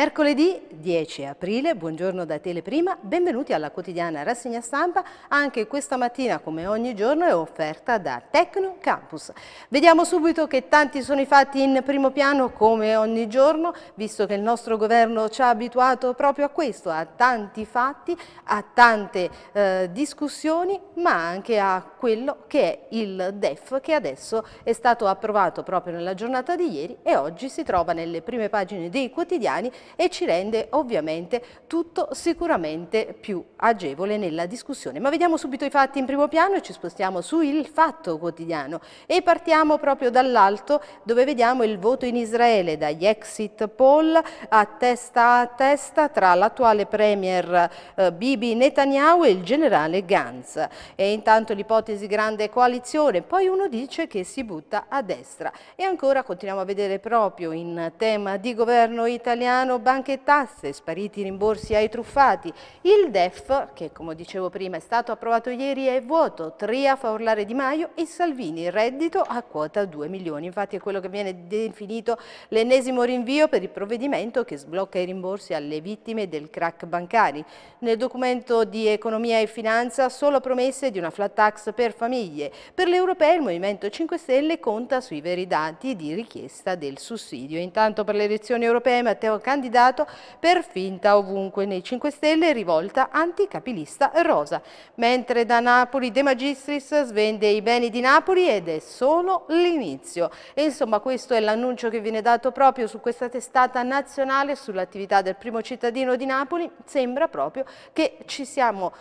Mercoledì 10 aprile. Buongiorno da Teleprima, benvenuti alla quotidiana rassegna stampa. Anche questa mattina, come ogni giorno, è offerta da Tecno Campus. Vediamo subito che tanti sono i fatti in primo piano, come ogni giorno, visto che il nostro governo ci ha abituato proprio a questo, a tanti fatti, a tante eh, discussioni, ma anche a quello che è il DEF, che adesso è stato approvato proprio nella giornata di ieri e oggi si trova nelle prime pagine dei quotidiani e ci rende ovviamente tutto sicuramente più agevole nella discussione. Ma vediamo subito i fatti in primo piano e ci spostiamo su Il Fatto Quotidiano e partiamo proprio dall'alto dove vediamo il voto in Israele dagli exit poll a testa a testa tra l'attuale premier eh, Bibi Netanyahu e il generale Gantz. E intanto l'ipotesi grande coalizione, poi uno dice che si butta a destra. E ancora continuiamo a vedere proprio in tema di governo italiano banche e tasse tasse, spariti i rimborsi ai truffati. Il DEF, che come dicevo prima è stato approvato ieri, è vuoto, Tria fa urlare Di Maio e Salvini, il reddito a quota 2 milioni. Infatti è quello che viene definito l'ennesimo rinvio per il provvedimento che sblocca i rimborsi alle vittime del crack bancari. Nel documento di Economia e Finanza solo promesse di una flat tax per famiglie. Per l'europea il Movimento 5 Stelle conta sui veri dati di richiesta del sussidio. Intanto per le elezioni europee Matteo Candidato per per finta ovunque nei 5 Stelle rivolta anticapilista rosa, mentre da Napoli De Magistris svende i beni di Napoli ed è solo l'inizio. insomma questo è l'annuncio che viene dato proprio su questa testata nazionale sull'attività del primo cittadino di Napoli, sembra proprio che ci siamo eh,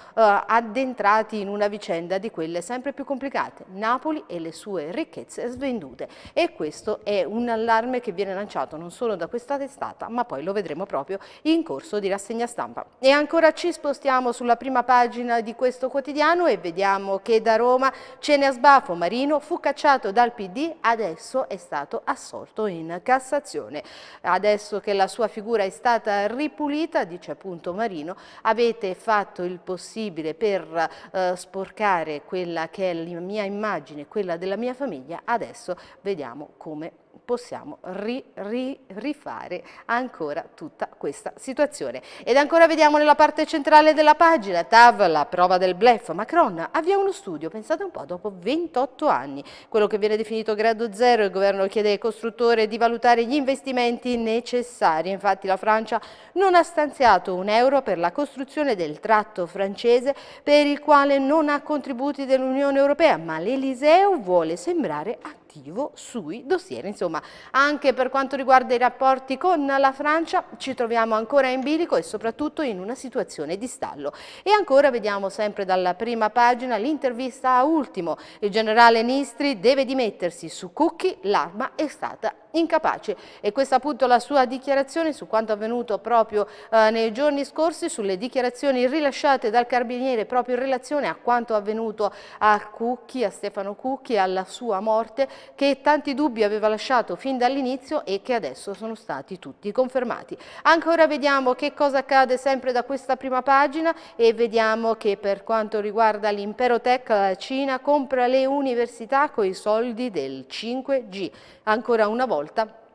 addentrati in una vicenda di quelle sempre più complicate, Napoli e le sue ricchezze svendute. E questo è un allarme che viene lanciato non solo da questa testata, ma poi lo vedremo proprio in corso di rassegna stampa. E ancora ci spostiamo sulla prima pagina di questo quotidiano e vediamo che da Roma ce a sbafo Marino fu cacciato dal PD, adesso è stato assolto in Cassazione. Adesso che la sua figura è stata ripulita, dice appunto Marino, avete fatto il possibile per eh, sporcare quella che è la mia immagine, quella della mia famiglia, adesso vediamo come possiamo ri, ri, rifare ancora tutta questa situazione. Ed ancora vediamo nella parte centrale della pagina, TAV, la prova del blef, Macron avvia uno studio, pensate un po', dopo 28 anni, quello che viene definito grado zero, il governo chiede ai costruttori di valutare gli investimenti necessari, infatti la Francia non ha stanziato un euro per la costruzione del tratto francese per il quale non ha contributi dell'Unione Europea, ma l'Eliseo vuole sembrare a obiettivo sui dossier. Insomma, anche per quanto riguarda i rapporti con la Francia ci troviamo ancora in bilico e soprattutto in una situazione di stallo. E ancora vediamo sempre dalla prima pagina l'intervista a ultimo. Il generale Nistri deve dimettersi su Cucchi, l'arma è stata incapace. E questa appunto la sua dichiarazione su quanto avvenuto proprio eh, nei giorni scorsi, sulle dichiarazioni rilasciate dal carabiniere proprio in relazione a quanto avvenuto a Cucchi, a Stefano Cucchi, alla sua morte, che tanti dubbi aveva lasciato fin dall'inizio e che adesso sono stati tutti confermati. Ancora vediamo che cosa accade sempre da questa prima pagina e vediamo che per quanto riguarda l'impero tech la Cina compra le università con i soldi del 5G. Ancora una volta volta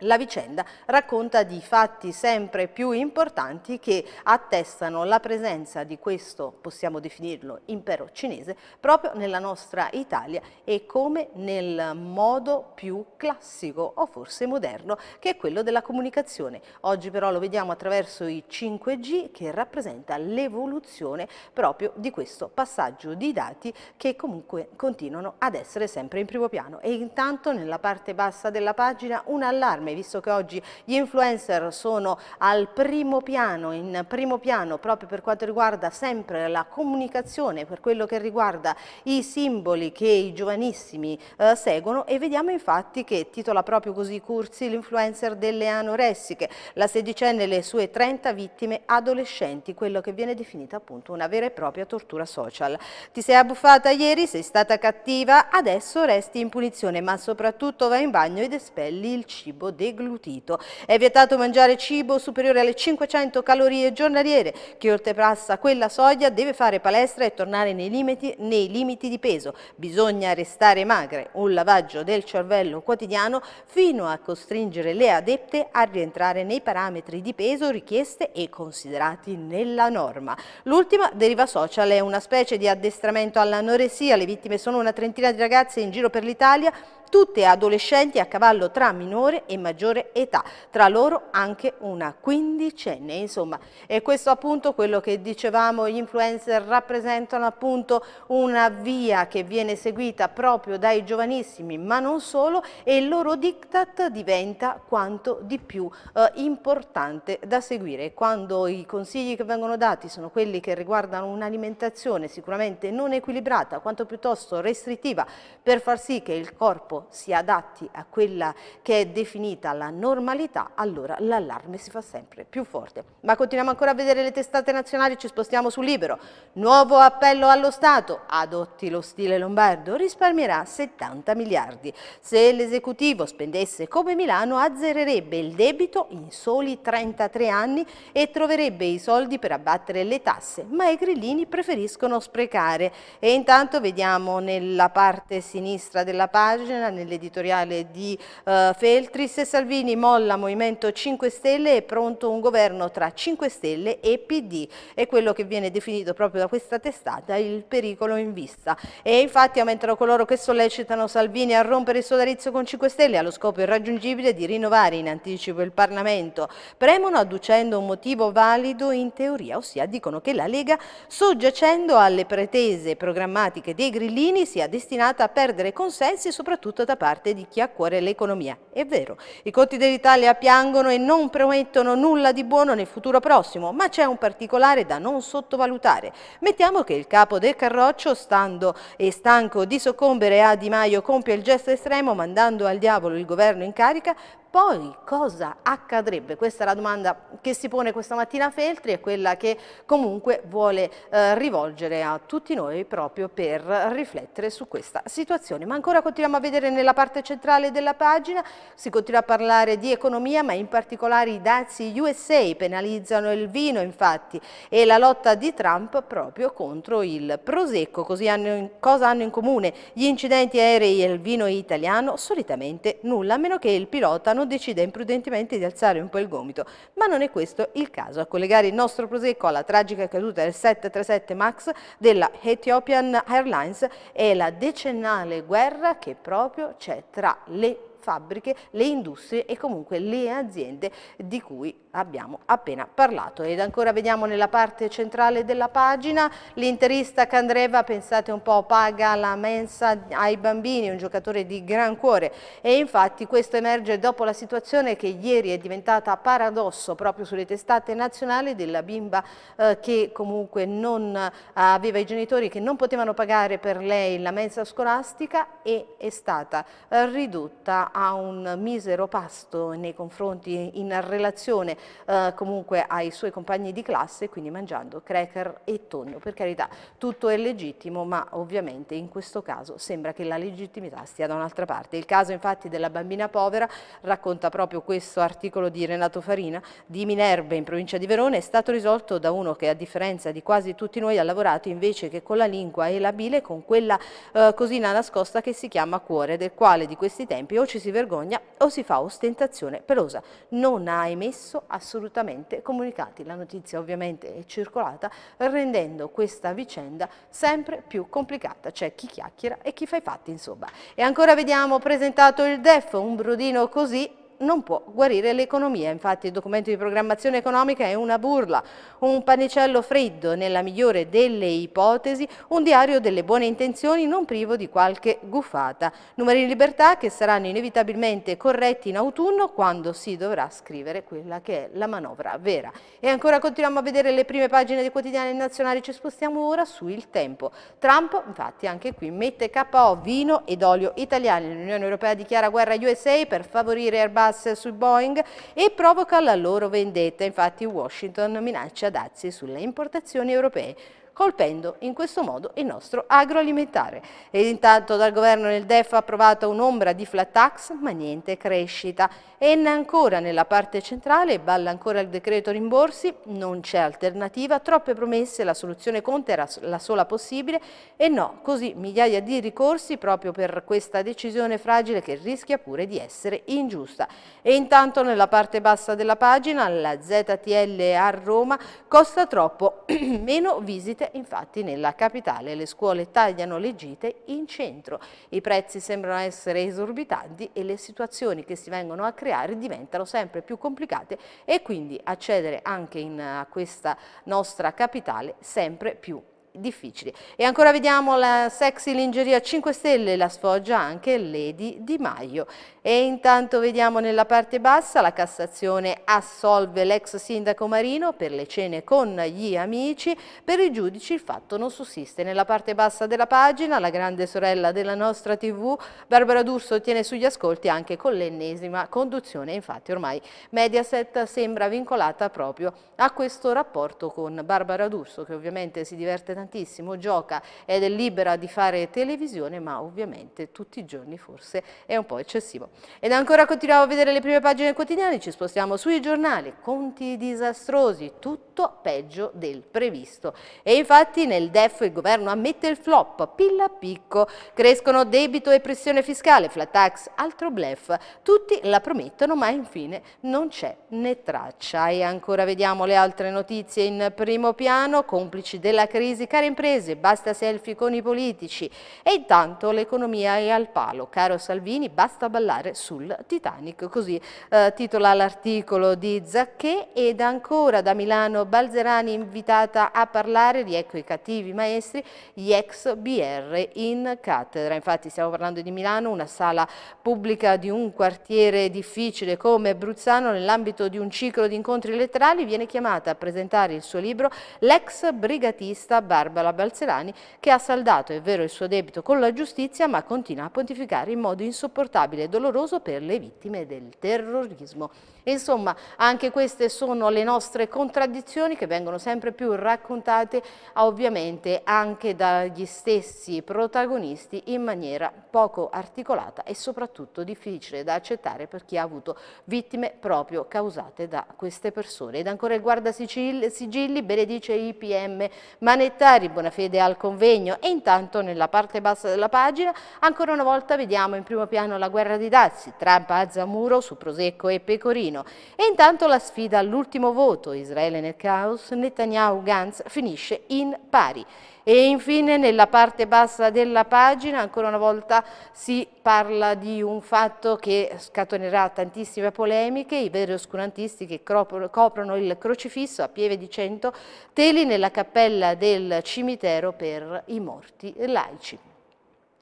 la vicenda racconta di fatti sempre più importanti che attestano la presenza di questo, possiamo definirlo, impero cinese proprio nella nostra Italia e come nel modo più classico o forse moderno che è quello della comunicazione. Oggi però lo vediamo attraverso i 5G che rappresenta l'evoluzione proprio di questo passaggio di dati che comunque continuano ad essere sempre in primo piano. E intanto nella parte bassa della pagina un allarme allarme, visto che oggi gli influencer sono al primo piano, in primo piano proprio per quanto riguarda sempre la comunicazione, per quello che riguarda i simboli che i giovanissimi eh, seguono e vediamo infatti che titola proprio così Cursi l'influencer delle anoressiche, la sedicenne e le sue 30 vittime adolescenti, quello che viene definita appunto una vera e propria tortura social. Ti sei abbuffata ieri, sei stata cattiva, adesso resti in punizione ma soprattutto vai in bagno ed espelli il cibo deglutito. È vietato mangiare cibo superiore alle 500 calorie giornaliere. Chi oltrepassa quella soglia deve fare palestra e tornare nei limiti, nei limiti di peso. Bisogna restare magre. Un lavaggio del cervello quotidiano fino a costringere le adepte a rientrare nei parametri di peso richieste e considerati nella norma. L'ultima deriva social è una specie di addestramento all'anoressia. Le vittime sono una trentina di ragazze in giro per l'Italia tutte adolescenti a cavallo tra minore e maggiore età, tra loro anche una quindicenne, insomma. è questo appunto quello che dicevamo, gli influencer rappresentano appunto una via che viene seguita proprio dai giovanissimi, ma non solo, e il loro diktat diventa quanto di più eh, importante da seguire. Quando i consigli che vengono dati sono quelli che riguardano un'alimentazione sicuramente non equilibrata, quanto piuttosto restrittiva, per far sì che il corpo corpo si adatti a quella che è definita la normalità, allora l'allarme si fa sempre più forte. Ma continuiamo ancora a vedere le testate nazionali, ci spostiamo su Libero. Nuovo appello allo Stato, adotti lo stile lombardo, risparmierà 70 miliardi. Se l'esecutivo spendesse come Milano azzererebbe il debito in soli 33 anni e troverebbe i soldi per abbattere le tasse, ma i grillini preferiscono sprecare. E intanto vediamo nella parte sinistra della pagina settimana nell'editoriale di eh, Feltri. Se Salvini molla Movimento 5 Stelle è pronto un governo tra 5 Stelle e PD. È quello che viene definito proprio da questa testata il pericolo in vista. E infatti aumentano coloro che sollecitano Salvini a rompere il sodalizio con 5 Stelle allo scopo irraggiungibile di rinnovare in anticipo il Parlamento. Premono adducendo un motivo valido in teoria, ossia dicono che la Lega, soggiacendo alle pretese programmatiche dei grillini, sia destinata a perdere consensi e soprattutto soprattutto da parte di chi ha a cuore l'economia. È vero, i conti dell'Italia piangono e non promettono nulla di buono nel futuro prossimo, ma c'è un particolare da non sottovalutare. Mettiamo che il capo del Carroccio, stando e stanco di soccombere a Di Maio, compie il gesto estremo mandando al diavolo il governo in carica, poi cosa accadrebbe? Questa è la domanda che si pone questa mattina Feltri e quella che comunque vuole eh, rivolgere a tutti noi proprio per riflettere su questa situazione. Ma ancora continuiamo a vedere nella parte centrale della pagina, si continua a parlare di economia ma in particolare i dazi USA penalizzano il vino infatti e la lotta di Trump proprio contro il Prosecco. Così hanno, cosa hanno in comune gli incidenti aerei e il vino italiano? Solitamente nulla, a meno che il pilota non decida imprudentemente di alzare un po' il gomito, ma non è questo il caso. A collegare il nostro prosecco alla tragica caduta del 737 MAX della Ethiopian Airlines è la decennale guerra che proprio c'è tra le fabbriche, le industrie e comunque le aziende di cui abbiamo appena parlato. Ed ancora vediamo nella parte centrale della pagina l'interista Candreva, pensate un po', paga la mensa ai bambini, un giocatore di gran cuore e infatti questo emerge dopo la situazione che ieri è diventata paradosso proprio sulle testate nazionali della bimba eh, che comunque non eh, aveva i genitori che non potevano pagare per lei la mensa scolastica e è stata eh, ridotta a un misero pasto nei confronti in relazione eh, comunque ai suoi compagni di classe, quindi mangiando cracker e tonno. Per carità, tutto è legittimo, ma ovviamente in questo caso sembra che la legittimità stia da un'altra parte. Il caso infatti della bambina povera, racconta proprio questo articolo di Renato Farina, di Minerve in provincia di Verona, è stato risolto da uno che a differenza di quasi tutti noi ha lavorato invece che con la lingua e la bile, con quella eh, cosina nascosta che si chiama cuore, del quale di questi tempi o ci si si vergogna o si fa ostentazione pelosa. Non ha emesso assolutamente comunicati. La notizia ovviamente è circolata rendendo questa vicenda sempre più complicata. C'è chi chiacchiera e chi fa i fatti insomma. E ancora vediamo presentato il DEF, un brudino così non può guarire l'economia. Infatti il documento di programmazione economica è una burla, un pannicello freddo, nella migliore delle ipotesi, un diario delle buone intenzioni non privo di qualche guffata. Numeri di libertà che saranno inevitabilmente corretti in autunno quando si dovrà scrivere quella che è la manovra vera. E ancora continuiamo a vedere le prime pagine dei quotidiani nazionali, ci spostiamo ora su Il Tempo. Trump infatti anche qui mette KO vino ed olio italiani. L'Unione Europea dichiara guerra USA per favorire Airbus gas sui Boeing e provoca la loro vendetta. Infatti Washington minaccia dazi sulle importazioni europee colpendo in questo modo il nostro agroalimentare. E intanto dal governo nel DEF ha approvato un'ombra di flat tax, ma niente crescita. E ancora nella parte centrale, balla ancora il decreto rimborsi, non c'è alternativa, troppe promesse, la soluzione Conte era la sola possibile e no, così migliaia di ricorsi proprio per questa decisione fragile che rischia pure di essere ingiusta. E intanto nella parte bassa della pagina, la ZTL a Roma costa troppo, meno visite infatti nella capitale le scuole tagliano le gite in centro. I prezzi sembrano essere esorbitanti e le situazioni che si vengono a creare diventano sempre più complicate e quindi accedere anche in questa nostra capitale sempre più difficili. E ancora vediamo la sexy lingeria 5 stelle, la sfoggia anche Lady Di Maio. E intanto vediamo nella parte bassa la Cassazione assolve l'ex sindaco Marino per le cene con gli amici, per i giudici il fatto non sussiste. Nella parte bassa della pagina la grande sorella della nostra tv, Barbara D'Urso tiene sugli ascolti anche con l'ennesima conduzione, infatti ormai Mediaset sembra vincolata proprio a questo rapporto con Barbara D'Urso che ovviamente si diverte tantissimo tantissimo, gioca ed è libera di fare televisione, ma ovviamente tutti i giorni forse è un po' eccessivo. Ed ancora continuiamo a vedere le prime pagine quotidiane, ci spostiamo sui giornali, conti disastrosi, tutti tutto peggio del previsto. E infatti nel DEF il governo ammette il flop, pilla picco, crescono debito e pressione fiscale, flat tax, altro blef. Tutti la promettono ma infine non c'è né traccia. E ancora vediamo le altre notizie in primo piano, complici della crisi, care imprese, basta selfie con i politici. E intanto l'economia è al palo, caro Salvini, basta ballare sul Titanic, così eh, titola l'articolo di Zacchè ed ancora da Milano Balzerani invitata a parlare di Ecco i cattivi maestri, gli ex BR in cattedra. Infatti stiamo parlando di Milano, una sala pubblica di un quartiere difficile come Bruzzano, nell'ambito di un ciclo di incontri letterali viene chiamata a presentare il suo libro l'ex brigatista Barbara Balzerani che ha saldato, è vero, il suo debito con la giustizia ma continua a pontificare in modo insopportabile e doloroso per le vittime del terrorismo. Insomma, anche queste sono le nostre contraddizioni che vengono sempre più raccontate ovviamente anche dagli stessi protagonisti in maniera poco articolata e soprattutto difficile da accettare per chi ha avuto vittime proprio causate da queste persone. Ed ancora il guarda sigilli benedice IPM Manettari, buona fede al convegno e intanto nella parte bassa della pagina ancora una volta vediamo in primo piano la guerra di dazi, Trump alza muro su Prosecco e Pecorino Berlino. E intanto la sfida all'ultimo voto, Israele nel caos, Netanyahu-Gantz finisce in pari. E infine nella parte bassa della pagina ancora una volta si parla di un fatto che scatenerà tantissime polemiche, i veri oscurantisti che coprono il crocifisso a pieve di cento teli nella cappella del cimitero per i morti laici.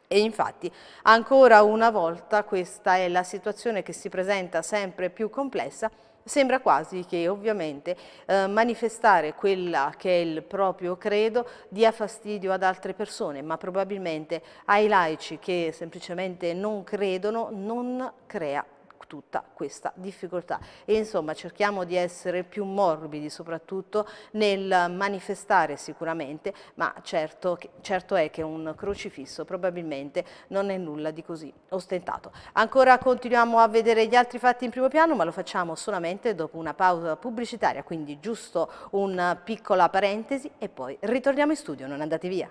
E infatti ancora una volta questa è la situazione che si presenta sempre più complessa Sembra quasi che ovviamente eh, manifestare quella che è il proprio credo dia fastidio ad altre persone, ma probabilmente ai laici che semplicemente non credono non crea tutta questa difficoltà. E insomma cerchiamo di essere più morbidi soprattutto nel manifestare sicuramente, ma certo, certo è che un crocifisso probabilmente non è nulla di così ostentato. Ancora continuiamo a vedere gli altri fatti in primo piano, ma lo facciamo solamente dopo una pausa pubblicitaria, quindi giusto una piccola parentesi e poi ritorniamo in studio, non andate via.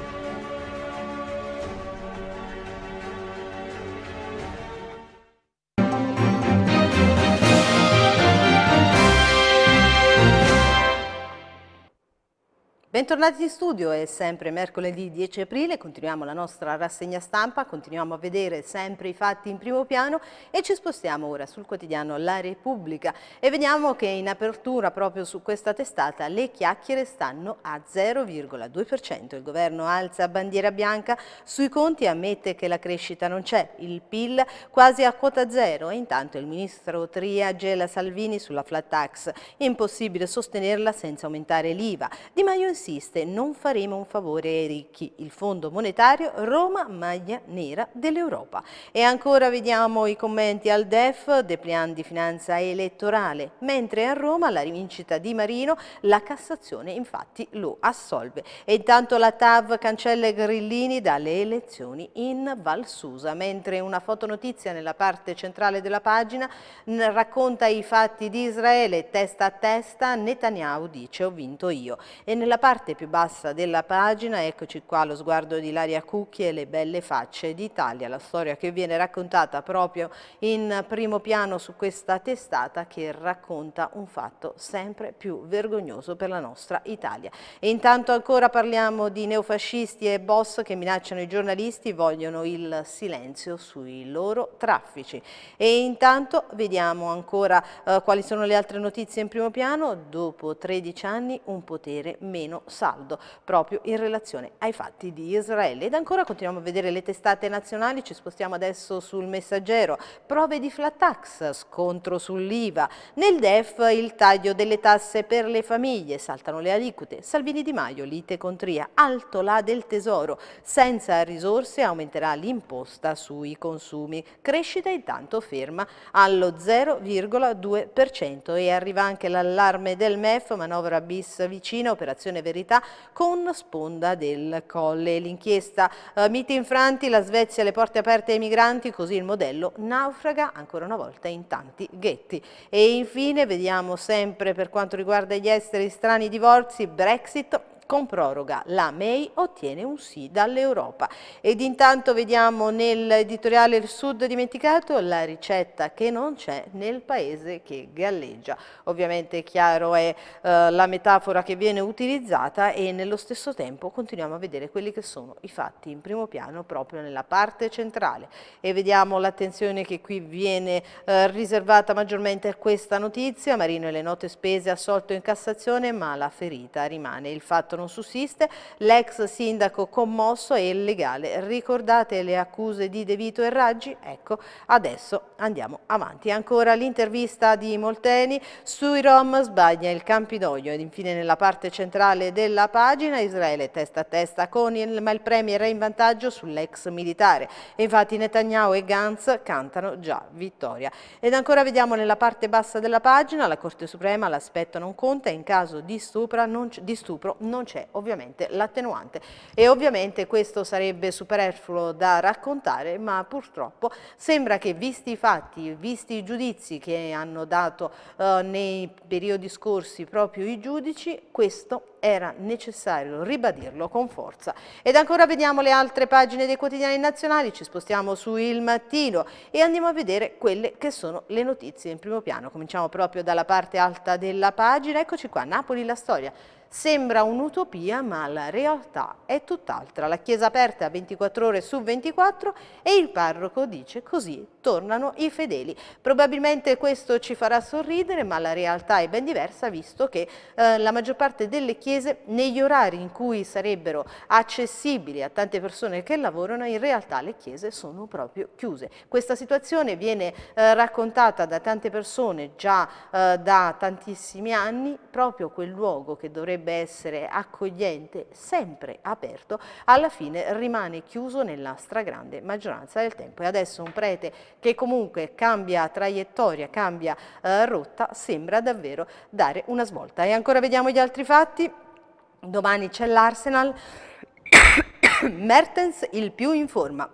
Bentornati in studio, è sempre mercoledì 10 aprile, continuiamo la nostra rassegna stampa, continuiamo a vedere sempre i fatti in primo piano e ci spostiamo ora sul quotidiano La Repubblica e vediamo che in apertura proprio su questa testata le chiacchiere stanno a 0,2%. Il governo alza bandiera bianca sui conti e ammette che la crescita non c'è, il PIL quasi a quota zero e intanto il ministro Tria gela Salvini sulla flat tax, impossibile sostenerla senza aumentare l'IVA. Di Maio insiste, non faremo un favore ai ricchi, il Fondo Monetario Roma maglia nera dell'Europa. E ancora vediamo i commenti al DEF, depliant di finanza elettorale, mentre a Roma la rivincita di Marino, la Cassazione infatti lo assolve. E intanto la TAV cancella Grillini dalle elezioni in Valsusa, mentre una fotonotizia nella parte centrale della pagina racconta i fatti di Israele testa a testa, Netanyahu dice ho vinto io. E nella parte parte più bassa della pagina, eccoci qua lo sguardo di Laria Cucchi e le belle facce d'Italia, la storia che viene raccontata proprio in primo piano su questa testata che racconta un fatto sempre più vergognoso per la nostra Italia. E intanto ancora parliamo di neofascisti e boss che minacciano i giornalisti, vogliono il silenzio sui loro traffici. E intanto vediamo ancora eh, quali sono le altre notizie in primo piano, dopo 13 anni un potere meno saldo proprio in relazione ai fatti di Israele. Ed ancora continuiamo a vedere le testate nazionali, ci spostiamo adesso sul messaggero, prove di flat tax, scontro sull'IVA, nel DEF il taglio delle tasse per le famiglie, saltano le aliquote, Salvini Di Maio, lite con Tria, alto là del tesoro, senza risorse aumenterà l'imposta sui consumi, crescita intanto ferma allo 0,2% e arriva anche l'allarme del MEF, manovra bis vicina, operazione vera verità con sponda del colle. L'inchiesta eh, Miti infranti, la Svezia le porte aperte ai migranti, così il modello naufraga ancora una volta in tanti ghetti. E infine vediamo sempre per quanto riguarda gli esteri strani divorzi, Brexit, con proroga la May ottiene un sì dall'Europa. Ed intanto vediamo nell'editoriale Il Sud dimenticato la ricetta che non c'è nel paese che galleggia. Ovviamente chiaro è eh, la metafora che viene utilizzata e nello stesso tempo continuiamo a vedere quelli che sono i fatti in primo piano proprio nella parte centrale e vediamo l'attenzione che qui viene eh, riservata maggiormente a questa notizia, Marino e le note spese assolto in Cassazione ma la ferita rimane. Il fatto non sussiste, l'ex sindaco commosso e illegale. Ricordate le accuse di De Vito e Raggi? Ecco, adesso andiamo avanti. Ancora l'intervista di Molteni sui Rom sbaglia il Campidoglio ed infine nella parte centrale della pagina Israele testa a testa con il, ma il Premier è in vantaggio sull'ex militare. E infatti Netanyahu e Gantz cantano già vittoria. Ed ancora vediamo nella parte bassa della pagina la Corte Suprema l'aspetto non conta in caso di, stupro non, di stupro non non c'è ovviamente l'attenuante e ovviamente questo sarebbe superfluo da raccontare ma purtroppo sembra che visti i fatti, visti i giudizi che hanno dato eh, nei periodi scorsi proprio i giudici, questo era necessario ribadirlo con forza. Ed ancora vediamo le altre pagine dei quotidiani nazionali, ci spostiamo su Il Mattino e andiamo a vedere quelle che sono le notizie in primo piano. Cominciamo proprio dalla parte alta della pagina, eccoci qua, Napoli la storia. Sembra un'utopia, ma la realtà è tutt'altra. La chiesa aperta 24 ore su 24 e il parroco dice così tornano i fedeli. Probabilmente questo ci farà sorridere, ma la realtà è ben diversa visto che eh, la maggior parte delle chiese negli orari in cui sarebbero accessibili a tante persone che lavorano, in realtà le chiese sono proprio chiuse. Questa situazione viene eh, raccontata da tante persone già eh, da tantissimi anni, proprio quel luogo che dovrebbe essere accogliente, sempre aperto, alla fine rimane chiuso nella stragrande maggioranza del tempo. E adesso un prete che comunque cambia traiettoria, cambia eh, rotta, sembra davvero dare una svolta. E ancora vediamo gli altri fatti. Domani c'è l'Arsenal, Mertens il più in forma.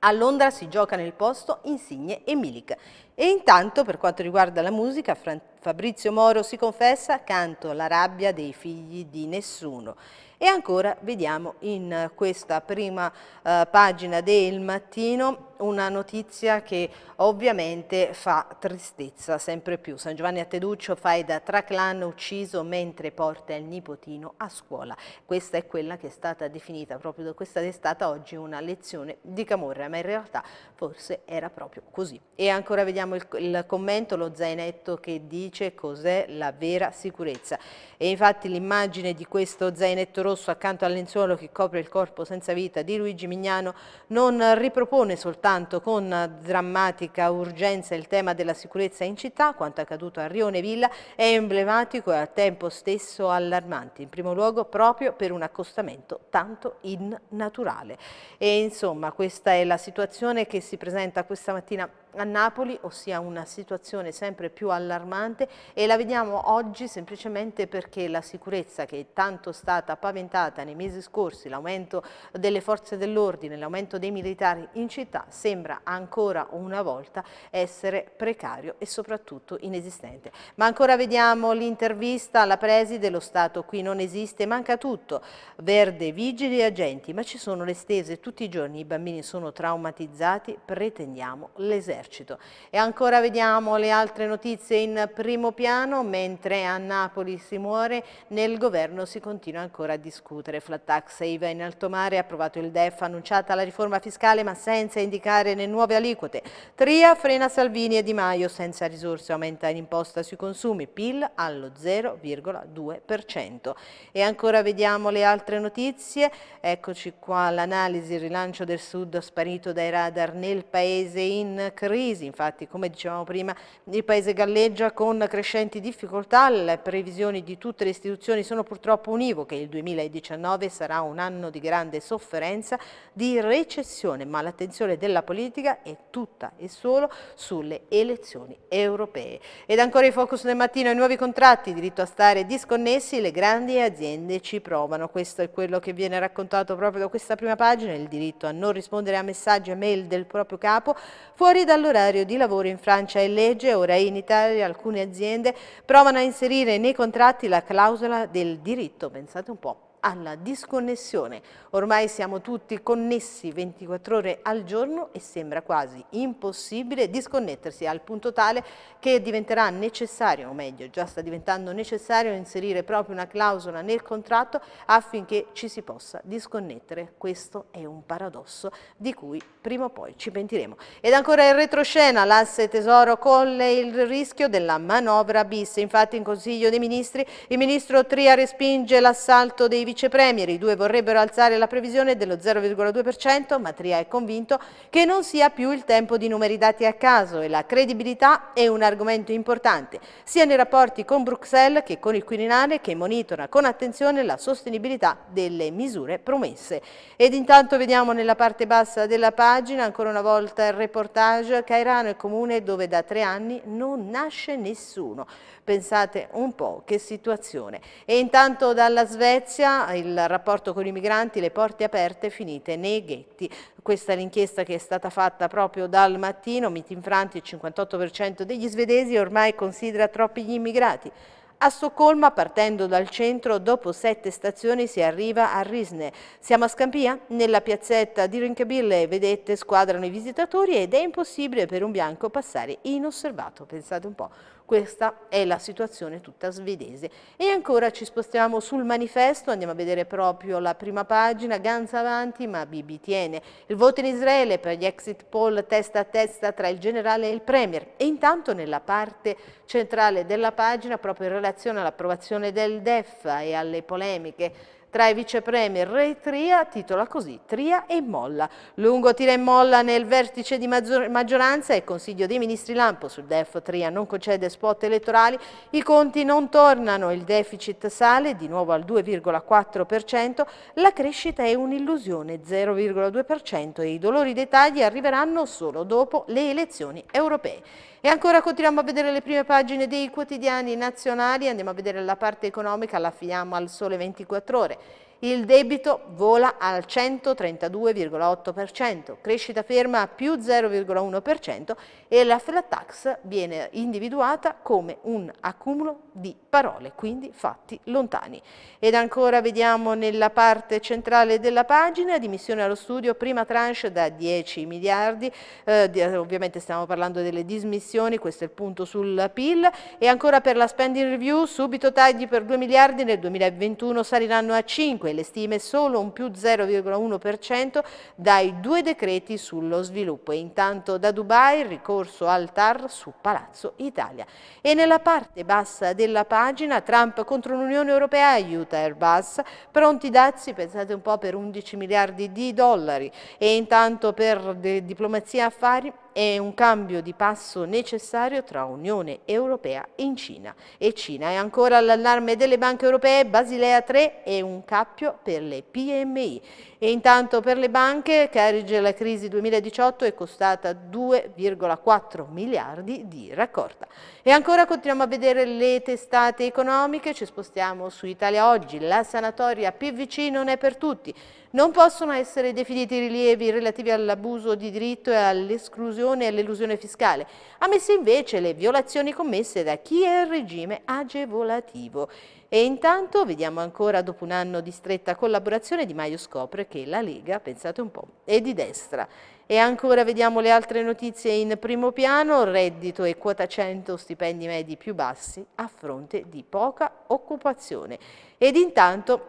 A Londra si gioca nel posto Insigne e Milik. E intanto, per quanto riguarda la musica, Fabrizio Moro si confessa canto la rabbia dei figli di nessuno. E ancora vediamo in eh, questa prima eh, pagina del mattino una notizia che ovviamente fa tristezza sempre più. San Giovanni a Teduccio fai da Traclan ucciso mentre porta il nipotino a scuola. Questa è quella che è stata definita proprio da questa testata oggi una lezione di Camorra, ma in realtà forse era proprio così. E ancora vediamo il, il commento, lo zainetto che dice cos'è la vera sicurezza. E infatti l'immagine di questo zainetto rosso accanto al lenzuolo che copre il corpo senza vita di Luigi Mignano non ripropone soltanto con drammatica urgenza il tema della sicurezza in città, quanto accaduto a Rione Villa è emblematico e al tempo stesso allarmante, in primo luogo proprio per un accostamento tanto innaturale. E insomma questa è la situazione che si presenta questa mattina a Napoli, ossia una situazione sempre più allarmante e la vediamo oggi semplicemente perché la sicurezza che è tanto stata paventata nei mesi scorsi, l'aumento delle forze dell'ordine, l'aumento dei militari in città sembra ancora una volta essere precario e soprattutto inesistente. Ma ancora vediamo l'intervista alla preside, lo Stato qui non esiste, manca tutto, verde, vigili e agenti, ma ci sono le stese tutti i giorni, i bambini sono traumatizzati, pretendiamo l'esercito dell'esercito. E ancora vediamo le altre notizie in primo piano, mentre a Napoli si muore, nel governo si continua ancora a discutere. Flat tax e IVA in alto mare, approvato il DEF, annunciata la riforma fiscale ma senza indicare le nuove aliquote. Tria frena Salvini e Di Maio, senza risorse aumenta l'imposta sui consumi, PIL allo 0,2%. E ancora vediamo le altre notizie, eccoci qua l'analisi, il rilancio del sud sparito dai radar nel paese in crisi crisi, infatti come dicevamo prima il Paese galleggia con crescenti difficoltà, le previsioni di tutte le istituzioni sono purtroppo univoche, il 2019 sarà un anno di grande sofferenza, di recessione, ma l'attenzione della politica è tutta e solo sulle elezioni europee. Ed ancora i focus del mattino, i nuovi contratti, diritto a stare disconnessi, le grandi aziende ci provano, questo è quello che viene raccontato proprio da questa prima pagina, il diritto a non rispondere a messaggi e mail del proprio capo, fuori da all'orario di lavoro in Francia è legge, ora in Italia alcune aziende provano a inserire nei contratti la clausola del diritto, pensate un po' alla disconnessione. Ormai siamo tutti connessi 24 ore al giorno e sembra quasi impossibile disconnettersi al punto tale che diventerà necessario, o meglio già sta diventando necessario, inserire proprio una clausola nel contratto affinché ci si possa disconnettere. Questo è un paradosso di cui prima o poi ci pentiremo. Ed ancora in retroscena l'asse tesoro colle il rischio della manovra bis. Infatti in Consiglio dei Ministri il ministro Tria respinge l'assalto dei vicini vice premier, i due vorrebbero alzare la previsione dello 0,2%, ma Tria è convinto che non sia più il tempo di numeri dati a caso e la credibilità è un argomento importante, sia nei rapporti con Bruxelles che con il Quirinale che monitora con attenzione la sostenibilità delle misure promesse. Ed intanto vediamo nella parte bassa della pagina ancora una volta il reportage Cairano è comune dove da tre anni non nasce nessuno. Pensate un po' che situazione. E intanto dalla Svezia il rapporto con i migranti, le porte aperte finite nei ghetti. Questa è l'inchiesta che è stata fatta proprio dal mattino, Mitinfranti il 58% degli svedesi ormai considera troppi gli immigrati. A Stoccolma, partendo dal centro, dopo sette stazioni si arriva a Risne. Siamo a Scampia? Nella piazzetta di Rincabille vedete squadrano i visitatori ed è impossibile per un bianco passare inosservato. Pensate un po'. Questa è la situazione tutta svedese. E ancora ci spostiamo sul manifesto, andiamo a vedere proprio la prima pagina, Ganz avanti ma Bibi tiene. Il voto in Israele per gli exit poll testa a testa tra il generale e il premier. E intanto nella parte centrale della pagina, proprio in relazione all'approvazione del DEF e alle polemiche tra i vicepremier Re Tria titola così Tria e molla. Lungo tira e molla nel vertice di maggioranza e Consiglio dei Ministri Lampo sul DEF Tria non concede spot elettorali, i conti non tornano, il deficit sale di nuovo al 2,4%, la crescita è un'illusione 0,2% e i dolori dei tagli arriveranno solo dopo le elezioni europee. E ancora continuiamo a vedere le prime pagine dei quotidiani nazionali, andiamo a vedere la parte economica, la affidiamo al sole 24 ore. Il debito vola al 132,8%, crescita ferma a più 0,1% e la flat tax viene individuata come un accumulo di parole, quindi fatti lontani. Ed ancora vediamo nella parte centrale della pagina, dimissione allo studio, prima tranche da 10 miliardi, eh, eh, ovviamente stiamo parlando delle dismissioni, questo è il punto sul PIL, e ancora per la spending review subito tagli per 2 miliardi, nel 2021 saliranno a 5 le stime solo un più 0,1% dai due decreti sullo sviluppo. E intanto da Dubai il ricorso al TAR su Palazzo Italia. E nella parte bassa della pagina Trump contro l'Unione Europea aiuta Airbus, pronti dazi pensate un po' per 11 miliardi di dollari e intanto per diplomazia affari è un cambio di passo necessario tra Unione Europea e Cina. E Cina è ancora all'allarme delle banche europee, Basilea 3 è un cappio per le PMI. E intanto per le banche, Carige la crisi 2018 è costata 2,4 miliardi di raccolta. E ancora continuiamo a vedere le testate economiche, ci spostiamo su Italia Oggi, la sanatoria PVC non è per tutti. Non possono essere definiti rilievi relativi all'abuso di diritto e all'esclusione e all'elusione fiscale, ammesse invece le violazioni commesse da chi è il regime agevolativo. E intanto, vediamo ancora dopo un anno di stretta collaborazione, Di Maio scopre che la Lega, pensate un po', è di destra. E ancora vediamo le altre notizie in primo piano, reddito e quota 100 stipendi medi più bassi a fronte di poca occupazione. Ed intanto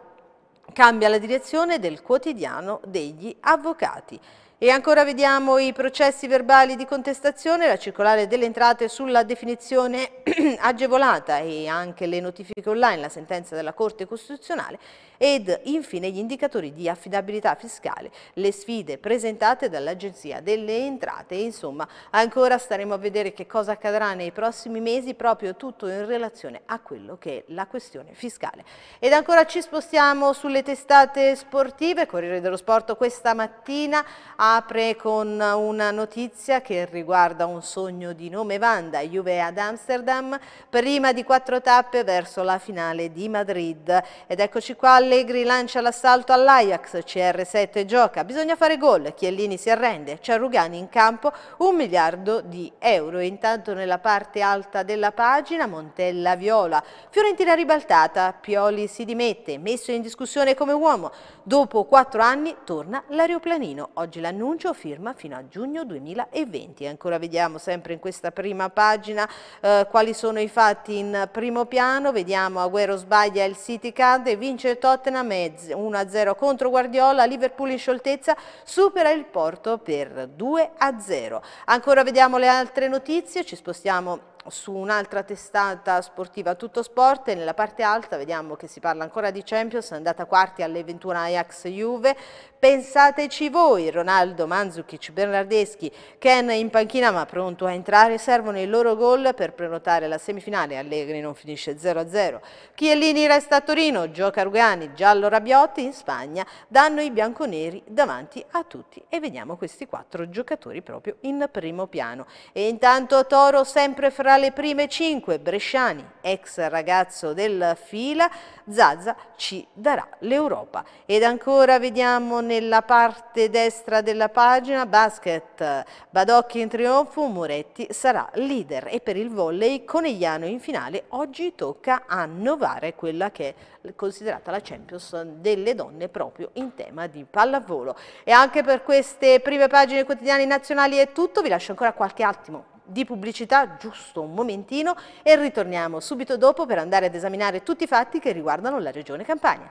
cambia la direzione del quotidiano degli avvocati. E ancora vediamo i processi verbali di contestazione, la circolare delle entrate sulla definizione agevolata e anche le notifiche online, la sentenza della Corte Costituzionale ed infine gli indicatori di affidabilità fiscale, le sfide presentate dall'Agenzia delle Entrate. Insomma, ancora staremo a vedere che cosa accadrà nei prossimi mesi, proprio tutto in relazione a quello che è la questione fiscale. Ed ancora ci spostiamo sulle testate sportive, Corriere dello Sport questa mattina ha apre con una notizia che riguarda un sogno di nome Vanda, Juve ad Amsterdam, prima di quattro tappe verso la finale di Madrid. Ed eccoci qua, Allegri lancia l'assalto all'Ajax, CR7 gioca, bisogna fare gol, Chiellini si arrende, Ciarrugani in campo, un miliardo di euro. Intanto nella parte alta della pagina, Montella Viola, Fiorentina ribaltata, Pioli si dimette, messo in discussione come uomo, dopo quattro anni torna l'aeroplanino, oggi l'anno annuncio firma fino a giugno 2020. Ancora vediamo sempre in questa prima pagina eh, quali sono i fatti in primo piano. Vediamo Agüero sbaglia il City cade, vince Tottenham 1-0 contro Guardiola, Liverpool in scioltezza supera il Porto per 2-0. Ancora vediamo le altre notizie, ci spostiamo su un'altra testata sportiva Tutto Sport e nella parte alta vediamo che si parla ancora di Champions, è andata quarti alle 21 Ajax Juve, Pensateci voi, Ronaldo, Manzukic, Bernardeschi, Ken in panchina ma pronto a entrare, servono i loro gol per prenotare la semifinale, Allegri non finisce 0-0. Chiellini resta a Torino, gioca Rugani, Giallo Rabiotti in Spagna, danno i bianconeri davanti a tutti e vediamo questi quattro giocatori proprio in primo piano. E intanto Toro sempre fra le prime cinque, Bresciani, ex ragazzo del Fila, Zaza ci darà l'Europa. Ed ancora vediamo nella parte destra della pagina, basket, Badocchi in trionfo, Moretti sarà leader e per il volley Conegliano in finale oggi tocca a Novare quella che è considerata la Champions delle donne proprio in tema di pallavolo. E anche per queste prime pagine quotidiane nazionali è tutto, vi lascio ancora qualche attimo di pubblicità, giusto un momentino, e ritorniamo subito dopo per andare ad esaminare tutti i fatti che riguardano la Regione Campania.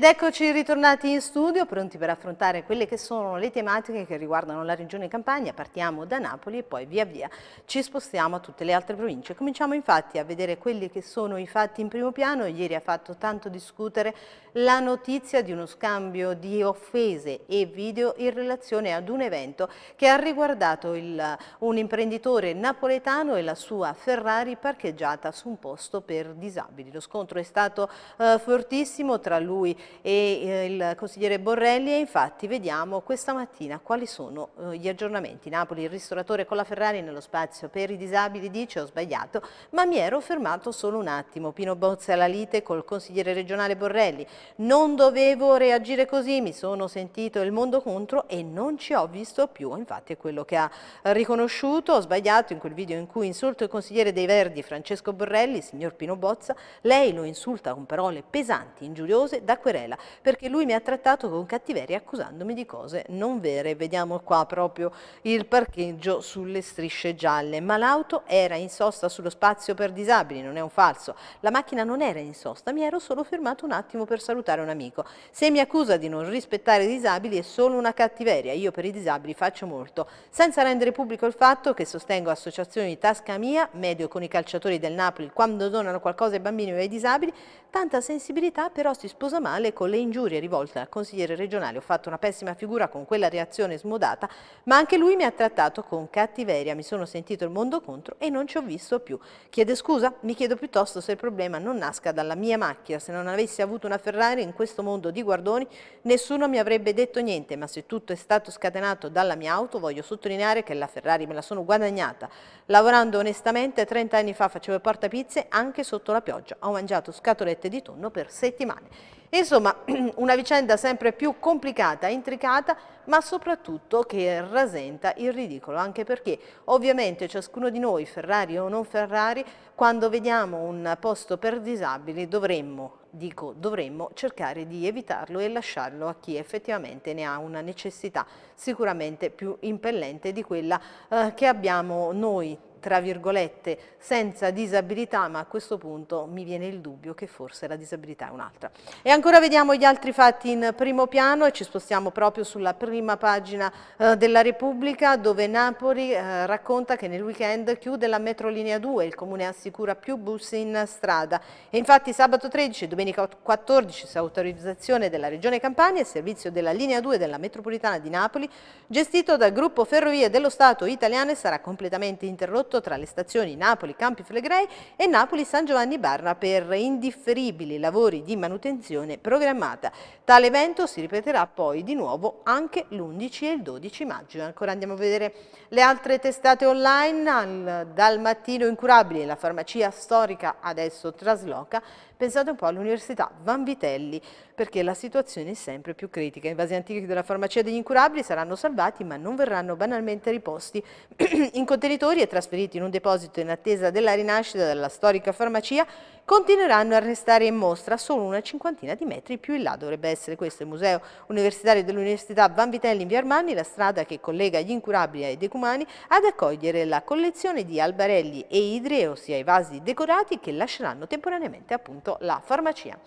Ed eccoci ritornati in studio, pronti per affrontare quelle che sono le tematiche che riguardano la regione Campania. Partiamo da Napoli e poi via via ci spostiamo a tutte le altre province. Cominciamo infatti a vedere quelli che sono i fatti in primo piano. Ieri ha fatto tanto discutere la notizia di uno scambio di offese e video in relazione ad un evento che ha riguardato il, un imprenditore napoletano e la sua Ferrari parcheggiata su un posto per disabili. Lo scontro è stato eh, fortissimo tra lui e eh, il consigliere Borrelli e infatti vediamo questa mattina quali sono eh, gli aggiornamenti. Napoli, il ristoratore con la Ferrari nello spazio per i disabili dice ho sbagliato ma mi ero fermato solo un attimo. Pino Bozza alla lite col consigliere regionale Borrelli. Non dovevo reagire così, mi sono sentito il mondo contro e non ci ho visto più. Infatti è quello che ha riconosciuto, ho sbagliato in quel video in cui insulto il consigliere dei Verdi Francesco Borrelli, signor Pino Bozza, lei lo insulta con parole pesanti, ingiuriose, da querela querela perché lui mi ha trattato con cattiveria accusandomi di cose non vere. Vediamo qua proprio il parcheggio sulle strisce gialle, ma l'auto era in sosta sullo spazio per disabili, non è un falso. La macchina non era in sosta, mi ero solo fermato un attimo per salutare un amico. Se mi accusa di non rispettare i disabili è solo una cattiveria, io per i disabili faccio molto, senza rendere pubblico il fatto che sostengo associazioni di tasca mia, medio con i calciatori del Napoli, quando donano qualcosa ai bambini o ai disabili, tanta sensibilità però si sposa male male con le ingiurie rivolte al consigliere regionale. Ho fatto una pessima figura con quella reazione smodata, ma anche lui mi ha trattato con cattiveria. Mi sono sentito il mondo contro e non ci ho visto più. Chiede scusa? Mi chiedo piuttosto se il problema non nasca dalla mia macchina. Se non avessi avuto una Ferrari in questo mondo di guardoni, nessuno mi avrebbe detto niente, ma se tutto è stato scatenato dalla mia auto, voglio sottolineare che la Ferrari me la sono guadagnata. Lavorando onestamente, 30 anni fa facevo portapizze anche sotto la pioggia. Ho mangiato scatolette di tonno per settimane. Insomma, una vicenda sempre più complicata, intricata, ma soprattutto che rasenta il ridicolo, anche perché ovviamente ciascuno di noi, Ferrari o non Ferrari, quando vediamo un posto per disabili dovremmo, dico dovremmo, cercare di evitarlo e lasciarlo a chi effettivamente ne ha una necessità sicuramente più impellente di quella eh, che abbiamo noi tra virgolette, senza disabilità, ma a questo punto mi viene il dubbio che forse la disabilità è un'altra. E ancora vediamo gli altri fatti in primo piano e ci spostiamo proprio sulla prima pagina eh, della Repubblica dove Napoli eh, racconta che nel weekend chiude la metrolinea 2, il comune assicura più bus in strada. E infatti sabato 13 e domenica 14, su autorizzazione della Regione Campania, il servizio della linea 2 della metropolitana di Napoli, gestito dal gruppo Ferrovie dello Stato italiane, sarà completamente interrotto Benevento tra le stazioni Napoli Campi Flegrei e Napoli San Giovanni Barna per indifferibili lavori di manutenzione programmata. Tale evento si ripeterà poi di nuovo anche l'11 e il 12 maggio. Ancora andiamo a vedere le altre testate online, dal mattino incurabili la farmacia storica adesso trasloca Pensate un po' all'Università Vanvitelli, perché la situazione è sempre più critica. I vasi antichi della farmacia degli incurabili saranno salvati, ma non verranno banalmente riposti in contenitori e trasferiti in un deposito in attesa della rinascita della storica farmacia continueranno a restare in mostra solo una cinquantina di metri più in là. Dovrebbe essere questo il Museo Universitario dell'Università Vanvitelli in Via Armani, la strada che collega gli incurabili ai decumani, ad accogliere la collezione di albarelli e idre, ossia i vasi decorati che lasceranno temporaneamente appunto la farmacia.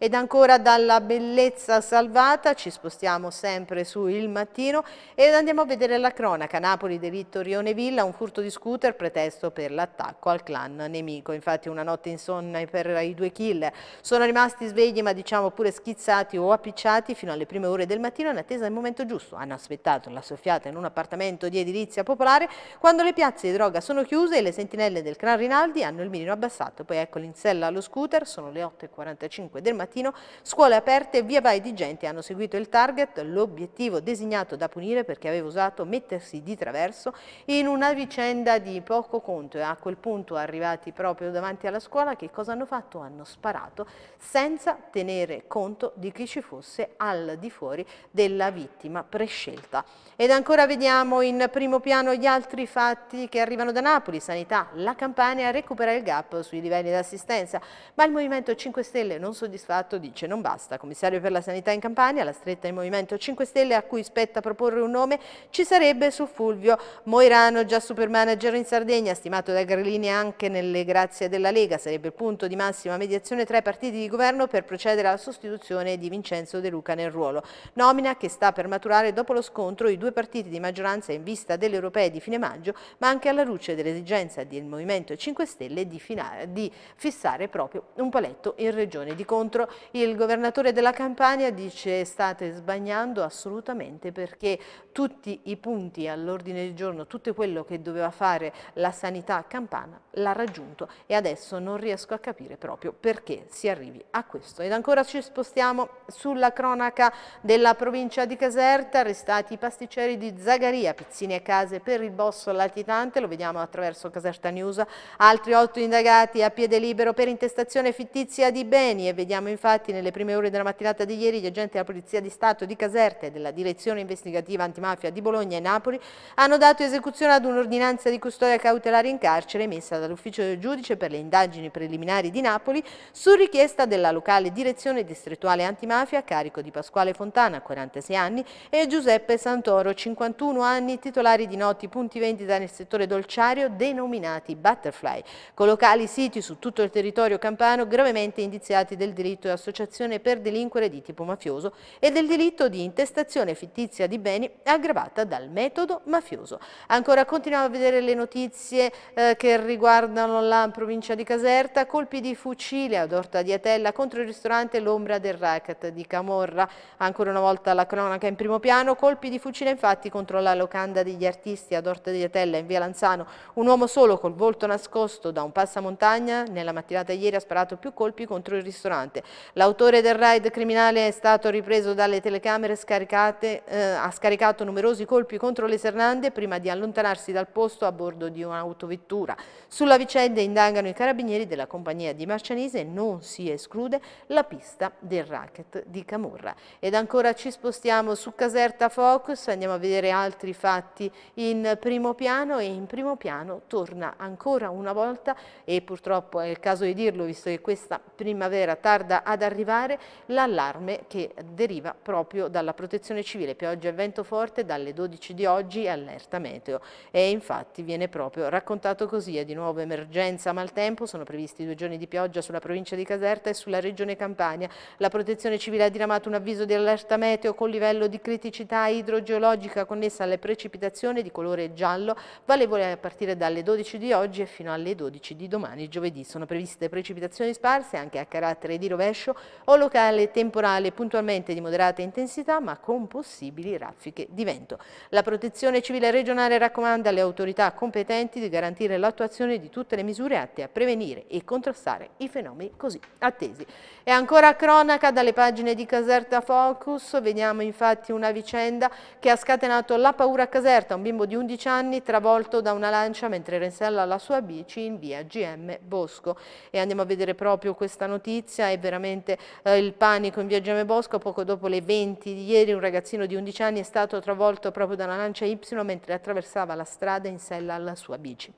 Ed ancora dalla bellezza salvata ci spostiamo sempre su Il Mattino ed andiamo a vedere la cronaca. Napoli, delitto Rione Villa, un furto di scooter pretesto per l'attacco al clan nemico. Infatti una notte insonne per i due killer. Sono rimasti svegli ma diciamo pure schizzati o appicciati fino alle prime ore del mattino in attesa del momento giusto. Hanno aspettato la soffiata in un appartamento di edilizia popolare quando le piazze di droga sono chiuse e le sentinelle del clan Rinaldi hanno il mirino abbassato. Poi ecco l'insella allo scooter, sono le 8.45 del mattino mattino, scuole aperte via vai di gente hanno seguito il target, l'obiettivo designato da punire perché aveva usato mettersi di traverso in una vicenda di poco conto e a quel punto arrivati proprio davanti alla scuola che cosa hanno fatto? Hanno sparato senza tenere conto di chi ci fosse al di fuori della vittima prescelta. Ed ancora vediamo in primo piano gli altri fatti che arrivano da Napoli, sanità, la Campania recupera il gap sui livelli di assistenza, ma il Movimento 5 Stelle non soddisfatto Stato dice non basta. Commissario per la sanità in Campania, la stretta in Movimento 5 Stelle a cui spetta proporre un nome ci sarebbe su Fulvio Moirano, già supermanager in Sardegna, stimato da Grillini anche nelle grazie della Lega. Sarebbe il punto di massima mediazione tra i partiti di governo per procedere alla sostituzione di Vincenzo De Luca nel ruolo. Nomina che sta per maturare dopo lo scontro i due partiti di maggioranza in vista delle europee di fine maggio, ma anche alla luce dell'esigenza del Movimento 5 Stelle di, finare, di fissare proprio un paletto in regione. Di contro il governatore della Campania dice state sbagliando assolutamente perché tutti i punti all'ordine del giorno, tutto quello che doveva fare la sanità campana l'ha raggiunto e adesso non riesco a capire proprio perché si arrivi a questo. Ed ancora ci spostiamo sulla cronaca della provincia di Caserta, arrestati i pasticceri di Zagaria, pizzini e case per il bosso latitante, lo vediamo attraverso Caserta News, altri otto indagati a piede libero per intestazione fittizia di beni e vediamo in infatti nelle prime ore della mattinata di ieri gli agenti della Polizia di Stato di Caserta e della Direzione Investigativa Antimafia di Bologna e Napoli hanno dato esecuzione ad un'ordinanza di custodia cautelare in carcere emessa dall'Ufficio del Giudice per le indagini preliminari di Napoli su richiesta della locale Direzione Distrettuale Antimafia a carico di Pasquale Fontana, 46 anni, e Giuseppe Santoro, 51 anni, titolari di noti punti vendita nel settore dolciario denominati Butterfly, con locali siti su tutto il territorio campano gravemente indiziati del diritto e associazione per delinquere di tipo mafioso e del delitto di intestazione fittizia di beni aggravata dal metodo mafioso. Ancora continuiamo a vedere le notizie eh, che riguardano la provincia di Caserta, colpi di fucile ad Orta di Atella contro il ristorante L'Ombra del Racket di Camorra. Ancora una volta la cronaca in primo piano, colpi di fucile infatti contro la locanda degli artisti ad Orta di Atella in via Lanzano. Un uomo solo col volto nascosto da un passamontagna nella mattinata ieri ha sparato più colpi contro il ristorante. L'autore del raid criminale è stato ripreso dalle telecamere scaricate, eh, ha scaricato numerosi colpi contro le Sernande prima di allontanarsi dal posto a bordo di un'autovettura. Sulla vicenda indagano i carabinieri della compagnia di Marcianise e non si esclude la pista del racket di Camorra. Ed ancora ci spostiamo su Caserta Focus, andiamo a vedere altri fatti in primo piano e in primo piano torna ancora una volta e purtroppo è il caso di dirlo visto che questa primavera tarda ad arrivare l'allarme che deriva proprio dalla protezione civile, pioggia e vento forte dalle 12 di oggi allerta meteo e infatti viene proprio raccontato così, è di nuovo emergenza maltempo, sono previsti due giorni di pioggia sulla provincia di Caserta e sulla regione Campania, la protezione civile ha diramato un avviso di allerta meteo con livello di criticità idrogeologica connessa alle precipitazioni di colore giallo, valevole a partire dalle 12 di oggi e fino alle 12 di domani, giovedì sono previste precipitazioni sparse anche a carattere di rovescio rovescio o locale temporale puntualmente di moderata intensità ma con possibili raffiche di vento. La protezione civile regionale raccomanda alle autorità competenti di garantire l'attuazione di tutte le misure atte a prevenire e contrastare i fenomeni così attesi. E ancora cronaca dalle pagine di Caserta Focus, vediamo infatti una vicenda che ha scatenato la paura a Caserta, un bimbo di 11 anni travolto da una lancia mentre rensella la sua bici in via GM Bosco. E andiamo a vedere proprio questa notizia, è veramente veramente eh, il panico in via Gemme Bosco, poco dopo le 20 di ieri un ragazzino di 11 anni è stato travolto proprio da una lancia Y mentre attraversava la strada in sella alla sua bici.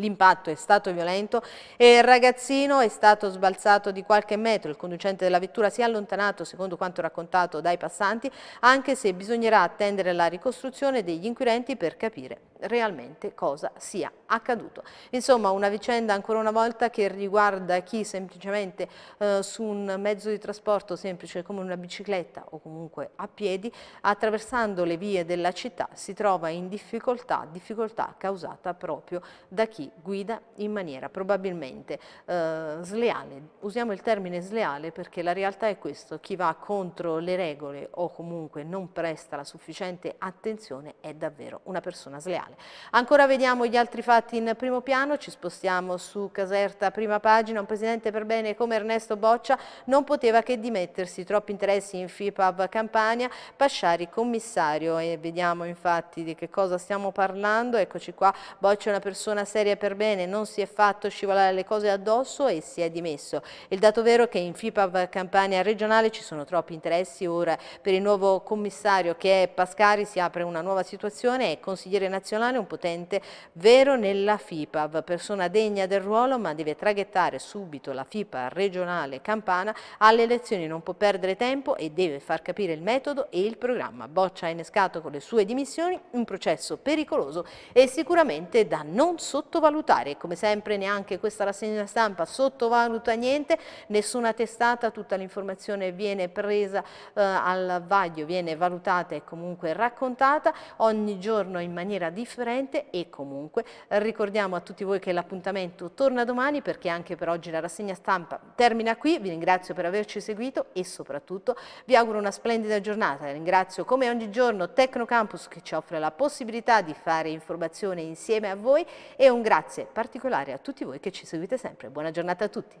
L'impatto è stato violento e il ragazzino è stato sbalzato di qualche metro. Il conducente della vettura si è allontanato, secondo quanto raccontato dai passanti, anche se bisognerà attendere la ricostruzione degli inquirenti per capire realmente cosa sia accaduto. Insomma, una vicenda ancora una volta che riguarda chi semplicemente eh, su un mezzo di trasporto semplice come una bicicletta o comunque a piedi, attraversando le vie della città si trova in difficoltà, difficoltà causata proprio da chi guida in maniera probabilmente eh, sleale. Usiamo il termine sleale perché la realtà è questo, chi va contro le regole o comunque non presta la sufficiente attenzione è davvero una persona sleale. Ancora vediamo gli altri fatti in primo piano, ci spostiamo su Caserta, prima pagina, un presidente per bene come Ernesto Boccia non poteva che dimettersi, troppi interessi in FIPAV Campania, Pasciari commissario e vediamo infatti di che cosa stiamo parlando, eccoci qua, Boccia è una persona seria materia per bene, non si è fatto scivolare le cose addosso e si è dimesso. Il dato vero è che in FIPAV Campania regionale ci sono troppi interessi, ora per il nuovo commissario che è Pascari si apre una nuova situazione è consigliere nazionale un potente vero nella FIPAV, persona degna del ruolo ma deve traghettare subito la FIPA regionale Campana alle elezioni, non può perdere tempo e deve far capire il metodo e il programma. Boccia ha innescato con le sue dimissioni un processo pericoloso e sicuramente da non sottovalutare sottovalutare, come sempre neanche questa rassegna stampa sottovaluta niente, nessuna testata, tutta l'informazione viene presa eh, al vaglio, viene valutata e comunque raccontata ogni giorno in maniera differente e comunque ricordiamo a tutti voi che l'appuntamento torna domani perché anche per oggi la rassegna stampa termina qui, vi ringrazio per averci seguito e soprattutto vi auguro una splendida giornata, ringrazio come ogni giorno Tecnocampus che ci offre la possibilità di fare informazione insieme a voi e un grazie grazie particolare a tutti voi che ci seguite sempre. Buona giornata a tutti.